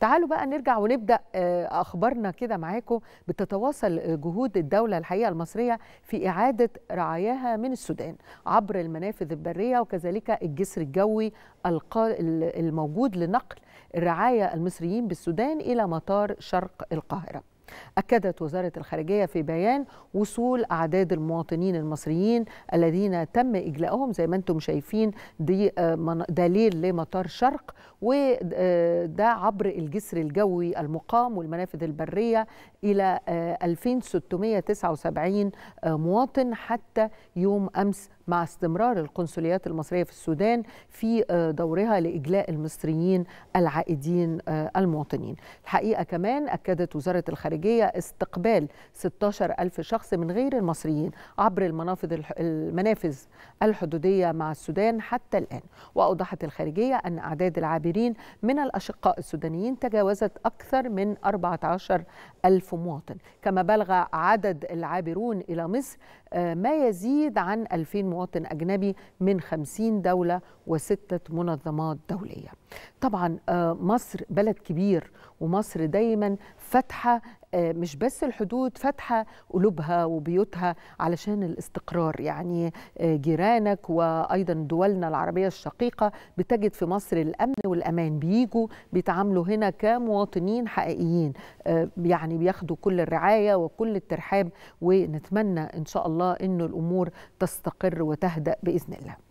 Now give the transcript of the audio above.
تعالوا بقى نرجع ونبدا آه، اخبارنا كده معاكم بتتواصل آه، جهود الدوله الحقيقه المصريه في اعاده رعاياها من السودان عبر المنافذ البريه وكذلك الجسر الجوي الموجود لنقل الرعايه المصريين بالسودان الى مطار شرق القاهره أكدت وزارة الخارجية في بيان وصول أعداد المواطنين المصريين الذين تم إجلاءهم زي ما أنتم شايفين دي آه، دليل لمطار شرق وده آه، عبر الجسر الجوي المقام والمنافذ البرية إلى 2679 آه، مواطن حتى يوم أمس مع استمرار القنصليات المصرية في السودان في دورها لإجلاء المصريين العائدين المواطنين الحقيقة كمان أكدت وزارة الخارجية الخارجية استقبال 16 ألف شخص من غير المصريين عبر المنافذ المنافذ الحدودية مع السودان حتى الآن وأوضحت الخارجية أن أعداد العابرين من الأشقاء السودانيين تجاوزت أكثر من 14 ألف مواطن كما بلغ عدد العابرون إلى مصر آه، ما يزيد عن 2000 مواطن أجنبي من 50 دولة وستة منظمات دولية طبعا آه، مصر بلد كبير ومصر دايما فاتحة آه، مش بس الحدود فاتحه قلوبها وبيوتها علشان الاستقرار يعني آه، جيرانك وايضا دولنا العربيه الشقيقه بتجد في مصر الامن والامان بيجوا بيتعاملوا هنا كمواطنين حقيقيين آه، يعني بياخدوا كل الرعايه وكل الترحاب ونتمنى ان شاء الله ان الامور تستقر وتهدأ باذن الله